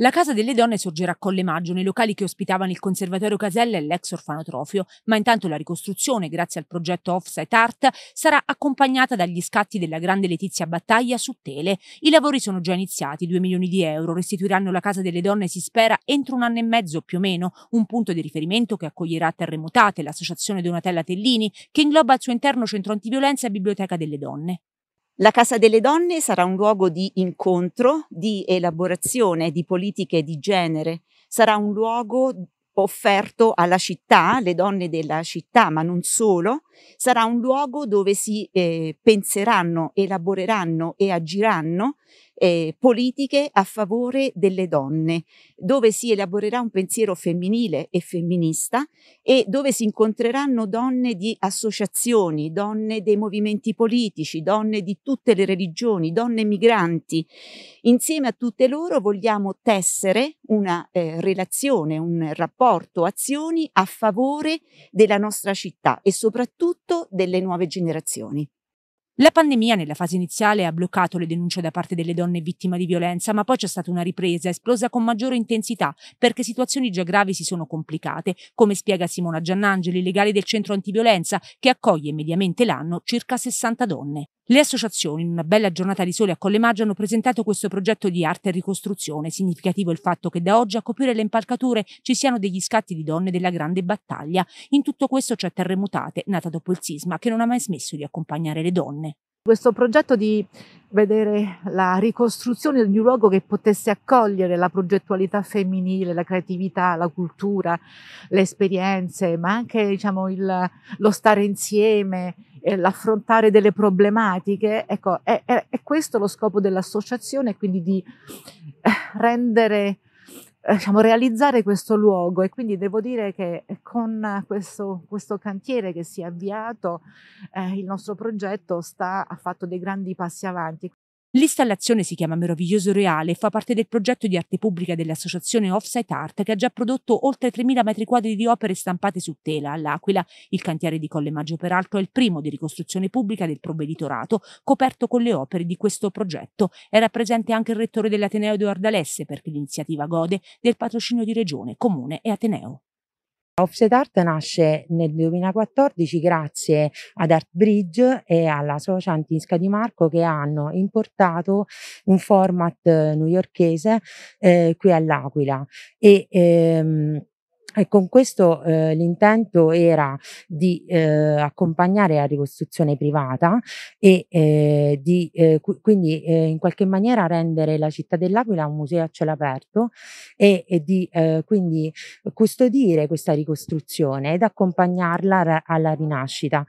La Casa delle Donne sorgerà a Colle Maggio nei locali che ospitavano il Conservatorio Casella e l'ex orfanotrofio, ma intanto la ricostruzione, grazie al progetto Offsite Art, sarà accompagnata dagli scatti della grande Letizia Battaglia su tele. I lavori sono già iniziati, 2 milioni di euro restituiranno la Casa delle Donne, si spera, entro un anno e mezzo più o meno, un punto di riferimento che accoglierà Terremotate, l'associazione Donatella Tellini, che ingloba al suo interno Centro Antiviolenza e Biblioteca delle Donne. La Casa delle Donne sarà un luogo di incontro, di elaborazione di politiche di genere, sarà un luogo offerto alla città, alle donne della città, ma non solo, sarà un luogo dove si eh, penseranno, elaboreranno e agiranno eh, politiche a favore delle donne, dove si elaborerà un pensiero femminile e femminista e dove si incontreranno donne di associazioni, donne dei movimenti politici, donne di tutte le religioni, donne migranti. Insieme a tutte loro vogliamo tessere una eh, relazione, un rapporto, azioni a favore della nostra città e soprattutto soprattutto delle nuove generazioni. La pandemia nella fase iniziale ha bloccato le denunce da parte delle donne vittime di violenza, ma poi c'è stata una ripresa esplosa con maggiore intensità perché situazioni già gravi si sono complicate, come spiega Simona Giannangeli, legale del centro antiviolenza, che accoglie mediamente l'anno circa 60 donne. Le associazioni, in una bella giornata di sole a Collemaggio, hanno presentato questo progetto di arte e ricostruzione. Significativo il fatto che da oggi a coprire le impalcature ci siano degli scatti di donne della grande battaglia. In tutto questo c'è Terremutate, nata dopo il sisma, che non ha mai smesso di accompagnare le donne. Questo progetto di vedere la ricostruzione di un luogo che potesse accogliere la progettualità femminile, la creatività, la cultura, le esperienze, ma anche diciamo, il, lo stare insieme, l'affrontare delle problematiche. Ecco, è, è, è questo lo scopo dell'associazione, quindi di eh, rendere eh, diciamo, realizzare questo luogo e quindi devo dire che con questo, questo cantiere che si è avviato eh, il nostro progetto sta, ha fatto dei grandi passi avanti. L'installazione si chiama Meraviglioso Reale e fa parte del progetto di arte pubblica dell'associazione Offsite Art che ha già prodotto oltre 3.000 metri quadri di opere stampate su tela all'Aquila. Il cantiere di Colle Maggio Peralto è il primo di ricostruzione pubblica del provveditorato coperto con le opere di questo progetto. Era presente anche il rettore dell'Ateneo Edoardo Alesse perché l'iniziativa gode del patrocinio di Regione, Comune e Ateneo. Offset Art nasce nel 2014 grazie ad Artbridge e alla socia Antinska di Marco che hanno importato un format newyorkese eh, qui all'Aquila e ehm, e con questo eh, l'intento era di eh, accompagnare la ricostruzione privata e eh, di cu- eh, quindi eh, in qualche maniera rendere la città dell'Aquila un museo a cielo aperto e, e di eh, quindi custodire questa ricostruzione ed accompagnarla ra- alla rinascita.